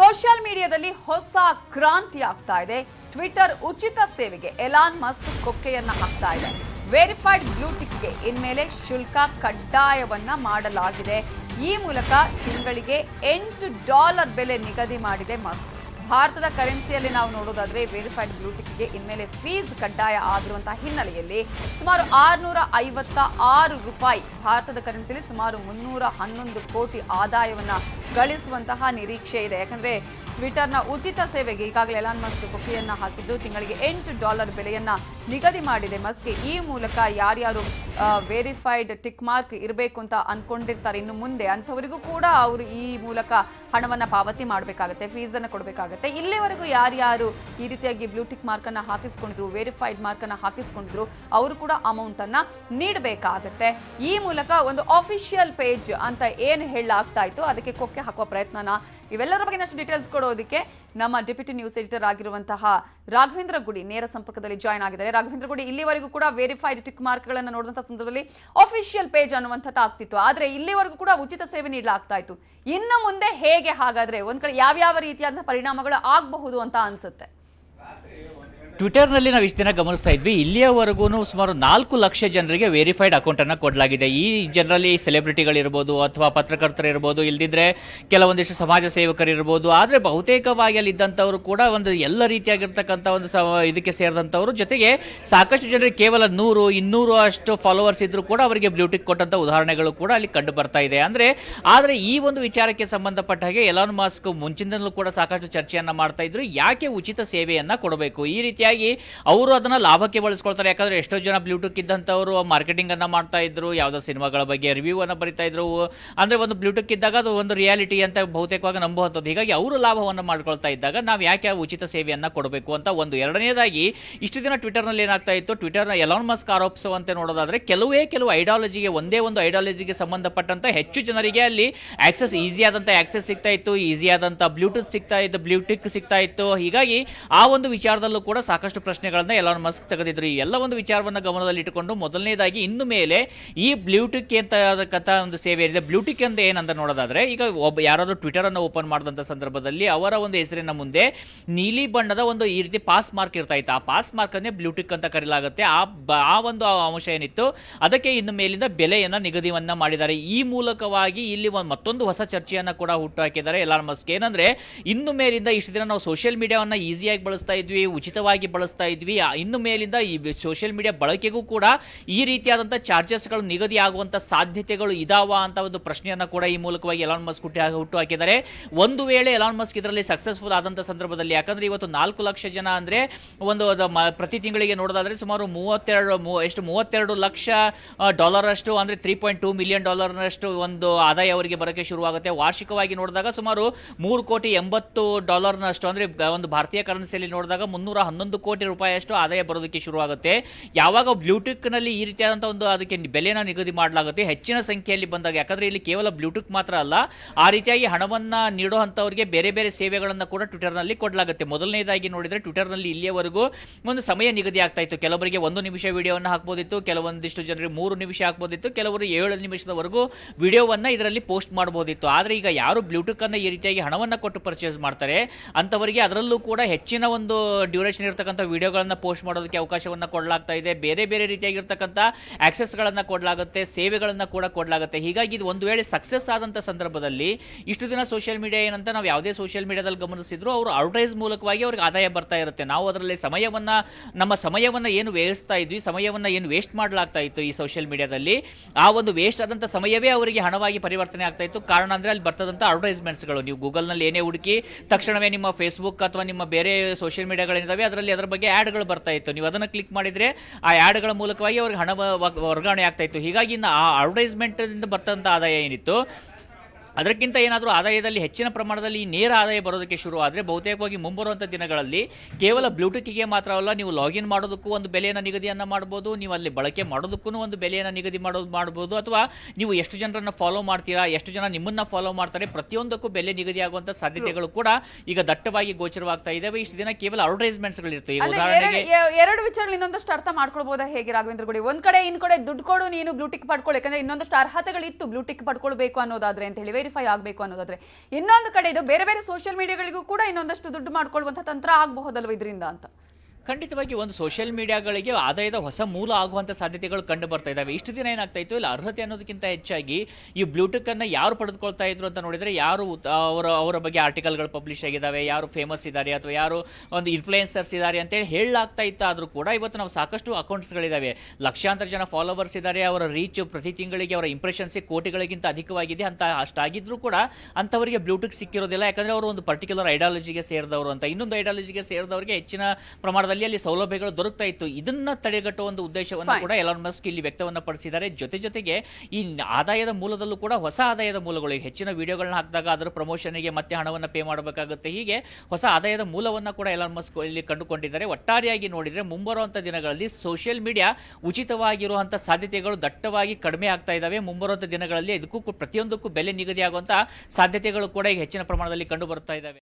social ಮೀಡಿಯಾದಲ್ಲಿ ಹೊಸ ಕ್ರಾಂತಿ ಆಗ್ತಾ ಇದೆ ಟ್ವಿಟರ್ ಉಚಿತ ಸೇವೆಗೆ ಎಲಾನ್ ಮಸ್ಕ್ ಕೊಕ್ಕೆಯನ್ನ ಹಾಕ್ತಾ ಇದೆ ವೆರಿಫೈಡ್ ಬ್ಲೂಟಿಕ್ಗೆ ಇನ್ಮೇಲೆ ಶುಲ್ಕ ಕಡ್ಡಾಯವನ್ನ ಮಾಡಲಾಗಿದೆ ಈ ಮೂಲಕ ತಿಂಗಳಿಗೆ ಎಂಟು ಡಾಲರ್ ಬೆಲೆ ನಿಗದಿ ಮಾಡಿದೆ ಮಸ್ಕ್ ಭಾರತದ ಕರೆನ್ಸಿಯಲ್ಲಿ ನಾವು ನೋಡೋದಾದ್ರೆ ವೆರಿಫೈಡ್ ಬ್ಲೂ ಟಿಕ್ಗೆ ಇನ್ಮೇಲೆ ಫೀಸ್ ಕಡ್ಡಾಯ ಆಗಿರುವಂತಹ ಹಿನ್ನೆಲೆಯಲ್ಲಿ ಸುಮಾರು ಆರುನೂರ ಐವತ್ತ ಆರು ರೂಪಾಯಿ ಭಾರತದ ಕರೆನ್ಸಿಯಲ್ಲಿ ಸುಮಾರು ಮುನ್ನೂರ ಹನ್ನೊಂದು ಕೋಟಿ ಆದಾಯವನ್ನ ಗಳಿಸುವಂತಹ ನಿರೀಕ್ಷೆ ಇದೆ ಯಾಕಂದ್ರೆ ಟ್ವಿಟರ್ನ ಉಚಿತ ಸೇವೆಗೆ ಈಗಾಗಲೇ ಎಲಾನ್ ಮಸ್ಕ್ ಕೊಕ್ಕಿಯನ್ನ ಹಾಕಿದ್ದು ತಿಂಗಳಿಗೆ ಎಂಟು ಡಾಲರ್ ಬೆಲೆಯನ್ನ ನಿಗದಿ ಮಾಡಿದೆ ಮಸ್ಗೆ ಈ ಮೂಲಕ ಯಾರ್ಯಾರು ವೆರಿಫೈಡ್ ಟಿಕ್ ಮಾರ್ಕ್ ಇರಬೇಕು ಅಂತ ಅನ್ಕೊಂಡಿರ್ತಾರೆ ಇನ್ನು ಮುಂದೆ ಅಂಥವರಿಗೂ ಕೂಡ ಅವರು ಈ ಮೂಲಕ ಹಣವನ್ನ ಪಾವತಿ ಮಾಡಬೇಕಾಗುತ್ತೆ ಫೀಸನ್ನು ಕೊಡಬೇಕಾಗುತ್ತೆ ಇಲ್ಲಿವರೆಗೂ ಯಾರ್ಯಾರು ಈ ರೀತಿಯಾಗಿ ಬ್ಲೂ ಟಿಕ್ ಮಾರ್ಕನ್ನು ಹಾಕಿಸ್ಕೊಂಡಿದ್ರು ವೆರಿಫೈಡ್ ಅನ್ನ ಹಾಕಿಸ್ಕೊಂಡಿದ್ರು ಅವರು ಕೂಡ ಅಮೌಂಟ್ ಅನ್ನ ನೀಡಬೇಕಾಗುತ್ತೆ ಈ ಮೂಲಕ ಒಂದು ಅಫಿಷಿಯಲ್ ಪೇಜ್ ಅಂತ ಏನು ಹೇಳಾಗ್ತಾ ಇತ್ತು ಅದಕ್ಕೆ ಕೊಕ್ಕೆ ಹಾಕುವ ಪ್ರಯತ್ನನ ಇವೆಲ್ಲರ ಬಗ್ಗೆ ಇನ್ನಷ್ಟು ಡೀಟೇಲ್ಸ್ ಕೊಡೋದಕ್ಕೆ ನಮ್ಮ ಡೆಪ್ಯೂಟಿ ನ್ಯೂಸ್ ಎಡಿಟರ್ ಆಗಿರುವಂತಹ ರಾಘವೇಂದ್ರ ಗುಡಿ ನೇರ ಸಂಪರ್ಕದಲ್ಲಿ ಜಾಯ್ನ್ ಆಗಿದ್ದಾರೆ ರಾಘವೇಂದ್ರ ಗುಡಿ ಇಲ್ಲಿವರೆಗೂ ಕೂಡ ವೆರಿಫೈಡ್ ಟಿಕ್ ಮಾರ್ಕ್ ಗಳನ್ನು ನೋಡುವಂತಹ ಸಂದರ್ಭದಲ್ಲಿ ಅಫಿಷಿಯಲ್ ಪೇಜ್ ಅನ್ನುವಂಥದ್ದು ಆಗ್ತಿತ್ತು ಆದ್ರೆ ಇಲ್ಲಿವರೆಗೂ ಕೂಡ ಉಚಿತ ಸೇವೆ ನೀಡಲಾಗ್ತಾ ಇತ್ತು ಇನ್ನು ಮುಂದೆ ಹೇಗೆ ಹಾಗಾದ್ರೆ ಒಂದ್ ಕಡೆ ಯಾವ್ಯಾವ ರೀತಿಯಾದ ಪರಿಣಾಮಗಳು ಆಗಬಹುದು ಅಂತ ಅನ್ಸುತ್ತೆ ಟ್ವಿಟರ್ನಲ್ಲಿ ನಾವು ಇಷ್ಟು ದಿನ ಗಮನಿಸ್ತಾ ಇದ್ವಿ ಇಲ್ಲಿಯವರೆಗೂ ಸುಮಾರು ನಾಲ್ಕು ಲಕ್ಷ ಜನರಿಗೆ ವೆರಿಫೈಡ್ ಅಕೌಂಟನ್ನು ಕೊಡಲಾಗಿದೆ ಈ ಜನರಲ್ಲಿ ಸೆಲೆಬ್ರಿಟಿಗಳಿರ್ಬೋದು ಅಥವಾ ಪತ್ರಕರ್ತರು ಇರ್ಬೋದು ಇಲ್ದಿದ್ರೆ ಕೆಲವೊಂದಿಷ್ಟು ಸಮಾಜ ಸೇವಕರಿರ್ಬೋದು ಆದರೆ ಬಹುತೇಕವಾಗಿ ಅಲ್ಲಿದ್ದಂಥವರು ಕೂಡ ಒಂದು ಎಲ್ಲ ರೀತಿಯಾಗಿರ್ತಕ್ಕಂಥ ಒಂದು ಇದಕ್ಕೆ ಸೇರಿದಂಥವರು ಜೊತೆಗೆ ಸಾಕಷ್ಟು ಜನರಿಗೆ ಕೇವಲ ನೂರು ಇನ್ನೂರು ಅಷ್ಟು ಫಾಲೋವರ್ಸ್ ಇದ್ದರೂ ಕೂಡ ಅವರಿಗೆ ಬ್ಲೂಟಿಕ್ ಕೊಟ್ಟಂಥ ಉದಾಹರಣೆಗಳು ಕೂಡ ಅಲ್ಲಿ ಕಂಡು ಬರ್ತಾ ಇದೆ ಅಂದರೆ ಆದರೆ ಈ ಒಂದು ವಿಚಾರಕ್ಕೆ ಸಂಬಂಧಪಟ್ಟ ಹಾಗೆ ಎಲಾನ್ ಮಾಸ್ಕ್ ಮುಂಚಿನಿಂದಲೂ ಕೂಡ ಸಾಕಷ್ಟು ಚರ್ಚೆಯನ್ನು ಮಾಡ್ತಾ ಇದ್ರು ಯಾಕೆ ಉಚಿತ ಸೇವೆಯನ್ನು ಕೊಡಬೇಕು ಈ ರೀತಿಯ ಹೀಗಾಗಿ ಅವರು ಅದನ್ನ ಲಾಭಕ್ಕೆ ಬಳಸ್ಕೊಳ್ತಾರೆ ಯಾಕಂದ್ರೆ ಎಷ್ಟೋ ಜನ ಬ್ಲೂಟೂತ್ ಇದ್ದಂಥವರು ಮಾರ್ಕೆಟಿಂಗ್ ಅನ್ನ ಮಾಡ್ತಾ ಇದ್ರು ಯಾವುದೋ ಸಿನಿಮಾಗಳ ಬಗ್ಗೆ ರಿವ್ಯೂ ಅನ್ನ ಬರಿತಾ ಇದ್ರು ಅಂದ್ರೆ ಒಂದು ಬ್ಲೂಟೂತ್ ಇದ್ದಾಗ ಅದು ಒಂದು ರಿಯಾಲಿಟಿ ಅಂತ ಬಹುತೇಕವಾಗಿ ನಂಬುವಂಥದ್ದು ಹೀಗಾಗಿ ಅವರು ಲಾಭವನ್ನು ಮಾಡ್ಕೊಳ್ತಾ ಇದ್ದಾಗ ನಾವು ಯಾಕೆ ಉಚಿತ ಸೇವೆಯನ್ನ ಕೊಡಬೇಕು ಅಂತ ಒಂದು ಎರಡನೇದಾಗಿ ಇಷ್ಟು ದಿನ ಟ್ವಿಟರ್ ನಲ್ಲಿ ಏನಾಗ್ತಾ ಇತ್ತು ಟ್ವಿಟರ್ನ ಎಲಾನ್ ಮಸ್ಕ್ ಆರೋಪಿಸುವಂತೆ ನೋಡೋದಾದ್ರೆ ಕೆಲವೇ ಕೆಲವು ಐಡಿಯಾಲಜಿಗೆ ಒಂದೇ ಒಂದು ಐಡಿಯಾಲಜಿಗೆ ಸಂಬಂಧಪಟ್ಟಂತ ಹೆಚ್ಚು ಜನರಿಗೆ ಅಲ್ಲಿ ಆಕ್ಸೆಸ್ ಈಸಿ ಆದಂತ ಆಕ್ಸೆಸ್ ಸಿಗ್ತಾ ಇತ್ತು ಈಸಿ ಆದಂತ ಬ್ಲೂಟೂತ್ ಸಿಗ್ತಾ ಇತ್ತು ಬ್ಲೂಟಿಕ್ ಸಿಗ್ತಾ ಇತ್ತು ಹೀಗಾಗಿ ಆ ಒಂದು ವಿಚಾರದಲ್ಲೂ ಕೂಡ ಸಾಕಷ್ಟು ಸಾಕಷ್ಟು ಪ್ರಶ್ನೆಗಳನ್ನ ಎಲ್ಲಾನು ಮಸ್ಕ್ ತೆಗೆದಿದ್ರು ಈ ಎಲ್ಲ ಒಂದು ವಿಚಾರವನ್ನು ಗಮನದಲ್ಲಿಟ್ಟುಕೊಂಡು ಮೊದಲನೇದಾಗಿ ಇನ್ನು ಮೇಲೆ ಈ ಬ್ಲೂಟಿಕ್ ಅಂತ ಒಂದು ಸೇವೆ ಇದೆ ಬ್ಲೂಟಿಕ್ ಅಂತ ಏನಂತ ನೋಡೋದಾದ್ರೆ ಈಗ ಒಬ್ಬ ಯಾರಾದರೂ ಟ್ವಿಟರ್ ಅನ್ನು ಓಪನ್ ಮಾಡಿದಂಥ ಸಂದರ್ಭದಲ್ಲಿ ಅವರ ಒಂದು ಹೆಸರಿನ ಮುಂದೆ ನೀಲಿ ಬಣ್ಣದ ಒಂದು ಈ ರೀತಿ ಪಾಸ್ ಮಾರ್ಕ್ ಇರ್ತಾ ಇತ್ತು ಆ ಪಾಸ್ ಮಾರ್ಕ್ ಅನ್ನೇ ಬ್ಲೂಟಿಕ್ ಅಂತ ಕರೆಯಲಾಗುತ್ತೆ ಆ ಆ ಒಂದು ಅಂಶ ಏನಿತ್ತು ಅದಕ್ಕೆ ಇನ್ನು ಮೇಲಿಂದ ಬೆಲೆಯನ್ನ ನಿಗದಿವನ್ನ ಮಾಡಿದ್ದಾರೆ ಈ ಮೂಲಕವಾಗಿ ಇಲ್ಲಿ ಮತ್ತೊಂದು ಹೊಸ ಚರ್ಚೆಯನ್ನ ಕೂಡ ಹುಟ್ಟು ಹಾಕಿದ್ದಾರೆ ಎಲ್ಲಾರ್ ಮಸ್ಕ್ ಏನಂದ್ರೆ ಇನ್ನು ಮೇಲಿಂದ ಇಷ್ಟು ದಿನ ನಾವು ಸೋಷಿಯಲ್ ಮೀಡಿಯಾವನ್ನ ಈಸಿಯಾಗಿ ಬಳಸ್ತಾ ಇದ್ವಿ ಉಚಿತವಾಗಿ ಬಳಸ್ತಾ ಇದ್ವಿ ಇನ್ನು ಮೇಲಿಂದ ಈ ಸೋಷಿಯಲ್ ಮೀಡಿಯಾ ಬಳಕೆಗೂ ಕೂಡ ಈ ರೀತಿಯಾದಂತಹ ನಿಗದಿ ಆಗುವಂತಹ ಸಾಧ್ಯತೆಗಳು ಇದಾವ ಅಂತ ಒಂದು ಪ್ರಶ್ನೆಯನ್ನ ಕೂಡ ಈ ಮೂಲಕವಾಗಿ ಎಲಾನ್ ಮಸ್ಕ್ ಹುಟ್ಟಿ ಹುಟ್ಟು ಹಾಕಿದ್ದಾರೆ ಒಂದು ವೇಳೆ ಎಲಾನ್ ಮಸ್ಕ್ ಇದರಲ್ಲಿ ಸಕ್ಸಸ್ಫುಲ್ ಆದಂತಹ ಸಂದರ್ಭದಲ್ಲಿ ಯಾಕಂದ್ರೆ ಇವತ್ತು ನಾಲ್ಕು ಲಕ್ಷ ಜನ ಅಂದ್ರೆ ಒಂದು ಪ್ರತಿ ತಿಂಗಳಿಗೆ ನೋಡೋದಾದ್ರೆ ಸುಮಾರು ಮೂವತ್ತೆರಡು ಎಷ್ಟು ಮೂವತ್ತೆರಡು ಲಕ್ಷ ಡಾಲರ್ ಅಷ್ಟು ಅಂದ್ರೆ three point two million dollar ನಷ್ಟು ಒಂದು ಆದಾಯ ಅವರಿಗೆ ಬರೋಕೆ ಶುರುವಾಗುತ್ತೆ ವಾರ್ಷಿಕವಾಗಿ ನೋಡಿದಾಗ ಸುಮಾರು ಮೂರು ಕೋಟಿ ಎಂಬತ್ತು ಡಾಲರ್ನಷ್ಟು ಅಂದ್ರೆ ಒಂದು ಭಾರತೀಯ ಕರೆನ್ಸಿಯಲ್ಲಿ ನೋಡಿದಾಗ ಮುನ್ನೂರ ಹನ್ನೊಂದು ಒಂದು ಕೋಟಿ ರೂಪಾಯಿಯಷ್ಟು ಆದಾಯ ಬರೋದಕ್ಕೆ ಶುರುವಾಗುತ್ತೆ ಯಾವಾಗ ಬ್ಲೂಟೂತ್ನಲ್ಲಿ ಈ ರೀತಿಯಾದಂತಹ ಒಂದು ಅದಕ್ಕೆ ಬೆಲೆನ ನಿಗದಿ ಮಾಡಲಾಗುತ್ತೆ ಹೆಚ್ಚಿನ ಸಂಖ್ಯೆಯಲ್ಲಿ ಬಂದಾಗ ಯಾಕಂದ್ರೆ ಇಲ್ಲಿ ಕೇವಲ ಬ್ಲೂಟೂತ್ ಮಾತ್ರ ಅಲ್ಲ ಆ ರೀತಿಯಾಗಿ ಹಣವನ್ನು ನೀಡುವಂಥವ್ರಿಗೆ ಬೇರೆ ಬೇರೆ ಸೇವೆಗಳನ್ನು ಕೂಡ ಟ್ವಿಟರ್ನಲ್ಲಿ ಕೊಡಲಾಗುತ್ತೆ ಮೊದಲನೇದಾಗಿ ನೋಡಿದರೆ ಟ್ವಿಟರ್ನಲ್ಲಿ ಇಲ್ಲಿಯವರೆಗೂ ಒಂದು ಸಮಯ ನಿಗದಿ ಆಗ್ತಾ ಇತ್ತು ಕೆಲವರಿಗೆ ಒಂದು ನಿಮಿಷ ವಿಡಿಯೋವನ್ನು ಹಾಕ್ಬೋದಿತ್ತು ಕೆಲವೊಂದಿಷ್ಟು ಜನರಿಗೆ ಮೂರು ನಿಮಿಷ ಹಾಕ್ಬೋದಿತ್ತು ಕೆಲವರು ಏಳು ನಿಮಿಷದವರೆಗೂ ವಿಡಿಯೋವನ್ನು ಇದರಲ್ಲಿ ಪೋಸ್ಟ್ ಮಾಡಬಹುದಿತ್ತು ಆದರೆ ಈಗ ಯಾರು ಬ್ಲೂಟೂತ್ ಅನ್ನು ಈ ರೀತಿಯಾಗಿ ಹಣವನ್ನು ಕೊಟ್ಟು ಪರ್ಚೇಸ್ ಮಾಡ್ತಾರೆ ಅಂಥವರಿಗೆ ಅದರಲ್ಲೂ ಕೂಡ ಹೆಚ್ಚಿನ ಒಂದು ಡ್ಯೂರೇಷನ್ ಇರುತ್ತೆ ಆಗಿರ್ತಕ್ಕಂಥ ವಿಡಿಯೋಗಳನ್ನು ಪೋಸ್ಟ್ ಮಾಡೋದಕ್ಕೆ ಅವಕಾಶವನ್ನು ಕೊಡಲಾಗ್ತಾ ಇದೆ ಬೇರೆ ಬೇರೆ ರೀತಿಯಾಗಿರ್ತಕ್ಕಂಥ ಆಕ್ಸೆಸ್ಗಳನ್ನು ಕೊಡಲಾಗುತ್ತೆ ಸೇವೆಗಳನ್ನು ಕೂಡ ಕೊಡಲಾಗುತ್ತೆ ಹೀಗಾಗಿ ಇದು ಒಂದು ವೇಳೆ ಸಕ್ಸಸ್ ಆದಂಥ ಸಂದರ್ಭದಲ್ಲಿ ಇಷ್ಟು ದಿನ ಸೋಷಿಯಲ್ ಮೀಡಿಯಾ ಏನಂತ ನಾವು ಯಾವುದೇ ಸೋಷಿಯಲ್ ಮೀಡಿಯಾದಲ್ಲಿ ಗಮನಿಸಿದ್ರು ಅವರು ಅಡ್ವರ್ಟೈಸ್ ಮೂಲಕವಾಗಿ ಅವ್ರಿಗೆ ಆದಾಯ ಬರ್ತಾ ಇರುತ್ತೆ ನಾವು ಅದರಲ್ಲಿ ಸಮಯವನ್ನು ನಮ್ಮ ಸಮಯವನ್ನು ಏನು ವ್ಯಯಿಸ್ತಾ ಇದ್ವಿ ಸಮಯವನ್ನು ಏನು ವೇಸ್ಟ್ ಮಾಡಲಾಗ್ತಾ ಇತ್ತು ಈ ಸೋಷಿಯಲ್ ಮೀಡಿಯಾದಲ್ಲಿ ಆ ಒಂದು ವೇಸ್ಟ್ ಆದಂಥ ಸಮಯವೇ ಅವರಿಗೆ ಹಣವಾಗಿ ಪರಿವರ್ತನೆ ಆಗ್ತಾ ಇತ್ತು ಕಾರಣ ಅಂದರೆ ಅಲ್ಲಿ ಬರ್ತದಂಥ ಅಡ್ವರ್ಟೈಸ್ಮೆಂಟ್ಸ್ಗಳು ನೀವು ಗೂಗಲ್ನಲ್ಲಿ ಏನೇ ಹುಡುಕಿ ತಕ್ಷಣವೇ ನಿಮ್ಮ ಫೇಸ್ಬುಕ್ ಅಥವಾ ನಿಮ್ಮ ಬೇರೆ ಸೋಷಿಯಲ್ ಮೀಡಿಯಾಗಳೇನಿದ್ದಾವೆ ಅದರಲ್ಲಿ ಅಲ್ಲಿ ಅದರ ಬಗ್ಗೆ ಆ್ಯಡ್ಗಳು ಬರ್ತಾ ಇತ್ತು ನೀವು ಅದನ್ನು ಕ್ಲಿಕ್ ಮಾಡಿದರೆ ಆ ಆ್ಯಡ್ಗಳ ಮೂಲಕವಾಗಿ ಅವ್ರಿಗೆ ಹಣ ವರ್ಗಾವಣೆ ಆಗ್ತಾ ಇತ್ತು ಹೀಗಾಗಿ ಇನ್ನು ಆ ಅಡ್ವರ್ಟೈಸ್ಮೆಂಟಿಂದ ಬರ್ತಂಥ ಆದಾಯ ಏನಿತ್ತು ಅದಕ್ಕಿಂತ ಏನಾದರೂ ಆದಾಯದಲ್ಲಿ ಹೆಚ್ಚಿನ ಪ್ರಮಾಣದಲ್ಲಿ ನೇರ ಆದಾಯ ಬರೋದಕ್ಕೆ ಶುರುವಾದರೆ ಬಹುತೇಕವಾಗಿ ಮುಂಬರುವಂಥ ದಿನಗಳಲ್ಲಿ ಕೇವಲ ಬ್ಲೂಟೂತ್ಗೆ ಮಾತ್ರವಲ್ಲ ನೀವು ಲಾಗಿನ್ ಮಾಡೋದಕ್ಕೂ ಒಂದು ಬೆಲೆಯನ್ನು ನಿಗದಿಯನ್ನು ಮಾಡ್ಬೋದು ನೀವು ಅಲ್ಲಿ ಬಳಕೆ ಮಾಡೋದಕ್ಕೂ ಒಂದು ಬೆಲೆಯನ್ನು ನಿಗದಿ ಮಾಡೋದು ಮಾಡ್ಬೋದು ಅಥವಾ ನೀವು ಎಷ್ಟು ಜನರನ್ನು ಫಾಲೋ ಮಾಡ್ತೀರಾ ಎಷ್ಟು ಜನ ನಿಮ್ಮನ್ನು ಫಾಲೋ ಮಾಡ್ತಾರೆ ಪ್ರತಿಯೊಂದಕ್ಕೂ ಬೆಲೆ ನಿಗದಿಯಾಗುವಂಥ ಸಾಧ್ಯತೆಗಳು ಕೂಡ ಈಗ ದಟ್ಟವಾಗಿ ಗೋಚರವಾಗ್ತಾ ಇದ್ದಾವೆ ಇಷ್ಟು ದಿನ ಕೇವಲ ಅಡ್ವರ್ಟೈಸ್ಮೆಂಟ್ಸ್ಗಳಿರ್ತವೆ ಉದಾಹರಣೆಗೆ ಎರಡು ವಿಚಾರಗಳು ಇನ್ನೊಂದಷ್ಟು ಅರ್ಥ ಮಾಡ್ಕೊಳ್ಬೋದಾ ಹೇಗೆ ರಾಘವೇಂದ್ರ ಗುಡಿ ಒಂದ್ ಕಡೆ ಇನ್ ಕಡೆ ದುಡ್ಡು ಕೊಡು ನೀನು ಬ್ಲೂಟಿಕ್ ಪಡ್ಕೊಳ್ಳಿ ಯಾಕಂದ್ರೆ ಇನ್ನೊಂದಷ್ಟು ಅರ್ಹತೆಗಳಿತ್ತು ಬ್ಲೂಟಿಕ್ ಪಡ್ಕೊಳ್ಬೇಕು ಅನ್ನೋದಾದ್ರೆ ಅಂತ ಹೇಳಿ ವೆರಿಫೈ ಆಗಬೇಕು ಅನ್ನೋದಾದ್ರೆ ಇನ್ನೊಂದು ಕಡೆ ಇದು ಬೇರೆ ಬೇರೆ ಸೋಷಿಯಲ್ ಮೀಡಿಯಾಗಳಿಗೂ ಕೂಡ ಇನ್ನೊಂದಷ್ಟು ದುಡ್ಡು ಮಾಡ್ಕೊಳ್ಳುವಂಥ ತಂತ್ರ ಆಗಬಹುದಲ್ವ ಇದರಿಂದ ಅಂತ ಖಂಡಿತವಾಗಿ ಒಂದು ಸೋಷಿಯಲ್ ಮೀಡಿಯಾಗಳಿಗೆ ಆದಾಯದ ಹೊಸ ಮೂಲ ಆಗುವಂಥ ಸಾಧ್ಯತೆಗಳು ಕಂಡು ಬರ್ತಾ ಇದ್ದಾವೆ ಇಷ್ಟು ದಿನ ಏನಾಗ್ತಾ ಇತ್ತು ಇಲ್ಲ ಅರ್ಹತೆ ಅನ್ನೋದಕ್ಕಿಂತ ಹೆಚ್ಚಾಗಿ ಈ ಬ್ಲೂಟೂಕನ್ನು ಯಾರು ಪಡೆದುಕೊಳ್ತಾ ಇದ್ರು ಅಂತ ನೋಡಿದರೆ ಯಾರು ಅವರ ಅವರ ಬಗ್ಗೆ ಆರ್ಟಿಕಲ್ಗಳು ಪಬ್ಲಿಷ್ ಆಗಿದ್ದಾವೆ ಯಾರು ಫೇಮಸ್ ಇದ್ದಾರೆ ಅಥವಾ ಯಾರು ಒಂದು ಇನ್ಫ್ಲುಯೆನ್ಸರ್ಸ್ ಇದ್ದಾರೆ ಅಂತೇಳಿ ಹೇಳಲಾಗ್ತಾ ಇತ್ತು ಆದರೂ ಕೂಡ ಇವತ್ತು ನಾವು ಸಾಕಷ್ಟು ಅಕೌಂಟ್ಸ್ಗಳಿದ್ದಾವೆ ಲಕ್ಷಾಂತರ ಜನ ಫಾಲೋವರ್ಸ್ ಇದ್ದಾರೆ ಅವರ ರೀಚ್ ಪ್ರತಿ ತಿಂಗಳಿಗೆ ಅವರ ಇಂಪ್ರೆಷನ್ಸ್ ಕೋಟಿಗಳಿಗಿಂತ ಅಧಿಕವಾಗಿದೆ ಅಂತ ಅಷ್ಟಾಗಿದ್ರೂ ಕೂಡ ಅಂಥವರಿಗೆ ಬ್ಲೂಟೂತ್ ಸಿಕ್ಕಿರೋದಿಲ್ಲ ಯಾಕಂದರೆ ಅವರು ಒಂದು ಪರ್ಟಿಕ್ಯುಲರ್ ಐಡಿಯಾಲಜಿಗೆ ಸೇರಿದವರು ಅಂತ ಇನ್ನೊಂದು ಐಡಿಯಾಲಜಿಗೆ ಸೇರಿದವರಿಗೆ ಹೆಚ್ಚಿನ ಪ್ರಮಾಣದಲ್ಲಿ ಇಲ್ಲಿ ಸೌಲಭ್ಯಗಳು ದೊರಕ್ತಾ ಇತ್ತು ಇದನ್ನ ತಡೆಗಟ್ಟುವ ಒಂದು ಉದ್ದೇಶವನ್ನು ಕೂಡ ಎಲಾನ್ ಮಸ್ಕ್ ಇಲ್ಲಿ ವ್ಯಕ್ತವನ್ನ ಪಡಿಸಿದ್ದಾರೆ ಜೊತೆ ಜೊತೆಗೆ ಈ ಆದಾಯದ ಮೂಲದಲ್ಲೂ ಕೂಡ ಹೊಸ ಆದಾಯದ ಮೂಲಗಳು ಹೆಚ್ಚಿನ ವಿಡಿಯೋಗಳನ್ನ ಹಾಕಿದಾಗ ಅದರ ಪ್ರಮೋಷನ್ಗೆ ಮತ್ತೆ ಹಣವನ್ನು ಪೇ ಮಾಡಬೇಕಾಗುತ್ತೆ ಹೀಗೆ ಹೊಸ ಆದಾಯದ ಮೂಲವನ್ನು ಕೂಡ ಎಲಾನ್ ಮಸ್ಕ್ ಇಲ್ಲಿ ಕಂಡುಕೊಂಡಿದ್ದಾರೆ ಒಟ್ಟಾರೆಯಾಗಿ ನೋಡಿದ್ರೆ ಮುಂಬರುವಂತಹ ದಿನಗಳಲ್ಲಿ ಸೋಷಿಯಲ್ ಮೀಡಿಯಾ ಉಚಿತವಾಗಿರುವಂತಹ ಸಾಧ್ಯತೆಗಳು ದಟ್ಟವಾಗಿ ಕಡಿಮೆ ಆಗ್ತಾ ಇದ್ದಾವೆ ಮುಂಬರುವಂಥ ದಿನಗಳಲ್ಲಿ ಇದಕ್ಕೂ ಪ್ರತಿಯೊಂದಕ್ಕೂ ಬೆಲೆ ನಿಗದಿಯಾಗುವಂತಹ ಸಾಧ್ಯತೆಗಳು ಕೂಡ ಈಗ ಹೆಚ್ಚಿನ ಪ್ರಮಾಣದಲ್ಲಿ ಕಂಡು ಬರ್ತಾ ಇದ್ದಾವೆ